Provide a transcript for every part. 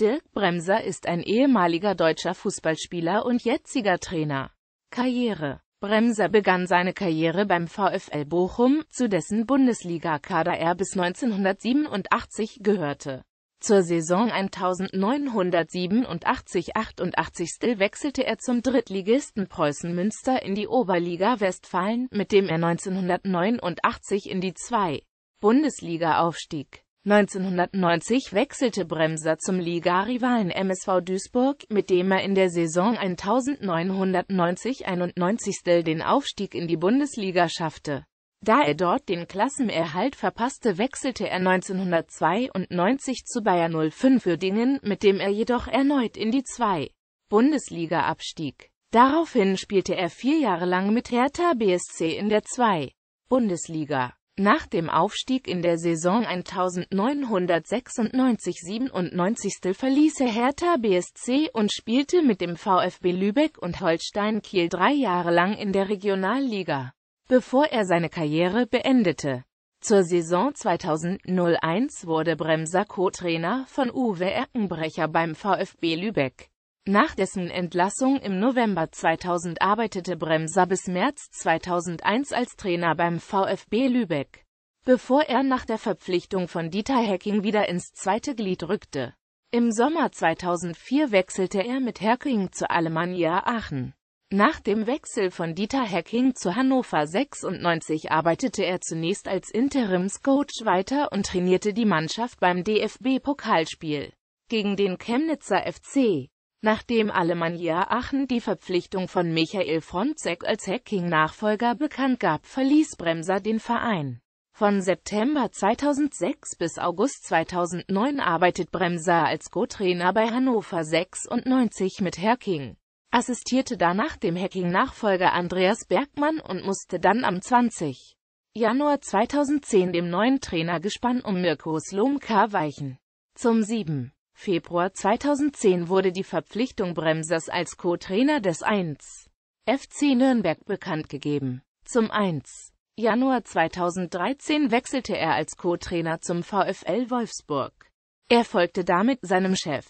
Dirk Bremser ist ein ehemaliger deutscher Fußballspieler und jetziger Trainer. Karriere Bremser begann seine Karriere beim VfL Bochum, zu dessen Bundesligakader er bis 1987 gehörte. Zur Saison 1987-88 wechselte er zum Drittligisten Preußen Münster in die Oberliga Westfalen, mit dem er 1989 in die 2. Bundesliga aufstieg. 1990 wechselte Bremser zum Liga-Rivalen MSV Duisburg, mit dem er in der Saison 1990-91 den Aufstieg in die Bundesliga schaffte. Da er dort den Klassenerhalt verpasste, wechselte er 1992 zu Bayer 05 Uerdingen, mit dem er jedoch erneut in die 2. Bundesliga abstieg. Daraufhin spielte er vier Jahre lang mit Hertha BSC in der 2. Bundesliga. Nach dem Aufstieg in der Saison 1996-97 verließ er Hertha BSC und spielte mit dem VfB Lübeck und Holstein Kiel drei Jahre lang in der Regionalliga, bevor er seine Karriere beendete. Zur Saison 2001 wurde Bremser Co-Trainer von Uwe Erkenbrecher beim VfB Lübeck. Nach dessen Entlassung im November 2000 arbeitete Bremser bis März 2001 als Trainer beim VfB Lübeck, bevor er nach der Verpflichtung von Dieter Hecking wieder ins zweite Glied rückte. Im Sommer 2004 wechselte er mit Hecking zu Alemannia Aachen. Nach dem Wechsel von Dieter Hecking zu Hannover 96 arbeitete er zunächst als Interimscoach weiter und trainierte die Mannschaft beim DFB-Pokalspiel gegen den Chemnitzer FC. Nachdem Alemannia Aachen die Verpflichtung von Michael Frontzek als Hacking-Nachfolger bekannt gab, verließ Bremser den Verein. Von September 2006 bis August 2009 arbeitet Bremser als Co-Trainer bei Hannover 96 mit Hacking, assistierte danach dem Hacking-Nachfolger Andreas Bergmann und musste dann am 20. Januar 2010 dem neuen Trainergespann um Mirko Slomka weichen. Zum 7. Februar 2010 wurde die Verpflichtung Bremsers als Co-Trainer des 1. FC Nürnberg bekannt gegeben. Zum 1. Januar 2013 wechselte er als Co-Trainer zum VfL Wolfsburg. Er folgte damit seinem Chef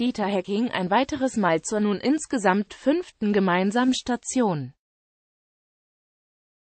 Dieter Hecking ein weiteres Mal zur nun insgesamt fünften gemeinsamen Station.